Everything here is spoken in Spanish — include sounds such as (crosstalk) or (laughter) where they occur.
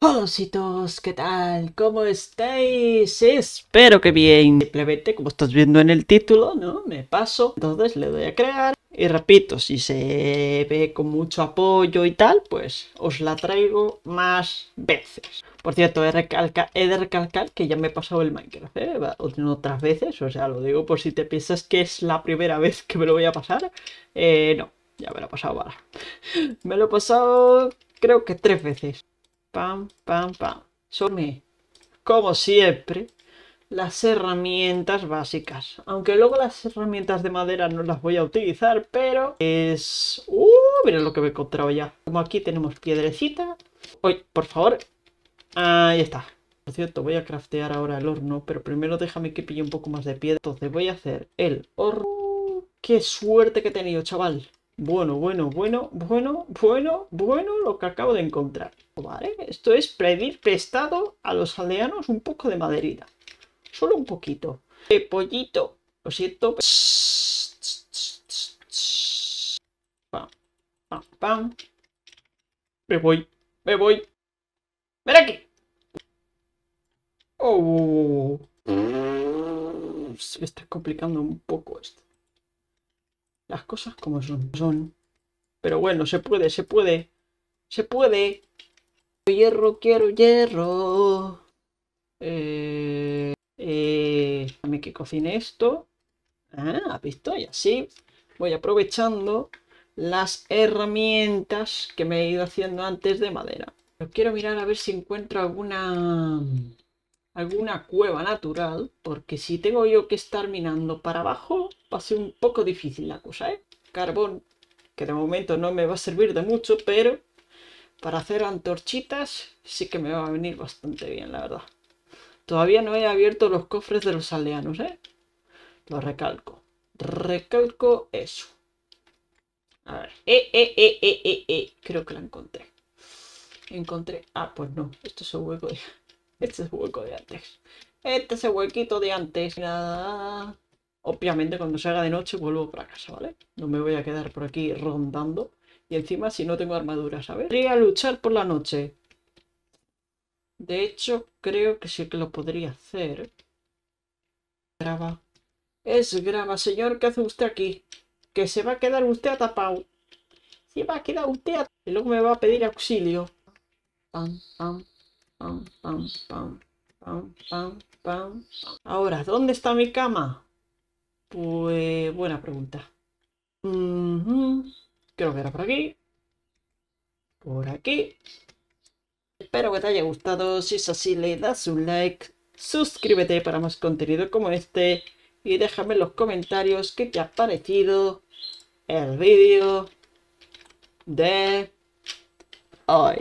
¡Hola todos! ¿qué tal? ¿Cómo estáis? Espero que bien. Simplemente, como estás viendo en el título, ¿no? Me paso, entonces le doy a crear. Y repito, si se ve con mucho apoyo y tal, pues os la traigo más veces. Por cierto, he, recalca, he de recalcar que ya me he pasado el Minecraft, ¿eh? Otras veces, o sea, lo digo por si te piensas que es la primera (laughs) vez que me lo voy a pasar. Eh, no, ya me lo he pasado, para. (laughs) me lo he pasado creo que tres veces pam, pam, pam. Son, como siempre, las herramientas básicas. Aunque luego las herramientas de madera no las voy a utilizar, pero es... ¡Uh! Mira lo que me he encontrado ya. Como aquí tenemos piedrecita. Uy, por favor. Ahí está. Por cierto, voy a craftear ahora el horno, pero primero déjame que pille un poco más de piedra. Entonces voy a hacer el horno. ¡Qué suerte que he tenido, chaval! Bueno, bueno, bueno, bueno, bueno, bueno, lo que acabo de encontrar. Vale, esto es pedir prestado a los aldeanos un poco de maderita. Solo un poquito. De pollito, lo siento. Me voy, me voy. Ven aquí. Oh. Se me está complicando un poco esto. Las cosas como son. son. Pero bueno, se puede, se puede. Se puede. Hierro, quiero hierro. Eh, eh que cocine esto. Ah, visto? Y así voy aprovechando las herramientas que me he ido haciendo antes de madera. Pero quiero mirar a ver si encuentro alguna alguna cueva natural, porque si tengo yo que estar minando para abajo, va a ser un poco difícil la cosa, ¿eh? Carbón, que de momento no me va a servir de mucho, pero para hacer antorchitas sí que me va a venir bastante bien, la verdad. Todavía no he abierto los cofres de los aldeanos, ¿eh? Lo recalco. Recalco eso. A ver. Eh, eh, eh, eh, eh, eh. Creo que la encontré. Encontré... Ah, pues no. Esto es un hueco de... Este es el hueco de antes. Este es el huequito de antes. Nada. Obviamente cuando se haga de noche vuelvo para casa, ¿vale? No me voy a quedar por aquí rondando. Y encima si no tengo armadura, ¿sabes? Podría luchar por la noche. De hecho, creo que sí que lo podría hacer. Graba. Es graba, señor. ¿Qué hace usted aquí? Que se va a quedar usted atapado. Se va a quedar usted atapado. Y luego me va a pedir auxilio. Pam, pam, Ahora, ¿dónde está mi cama? Pues buena pregunta. Creo que era por aquí. Por aquí. Espero que te haya gustado. Si es así, le das un like. Suscríbete para más contenido como este. Y déjame en los comentarios qué te ha parecido el vídeo de hoy.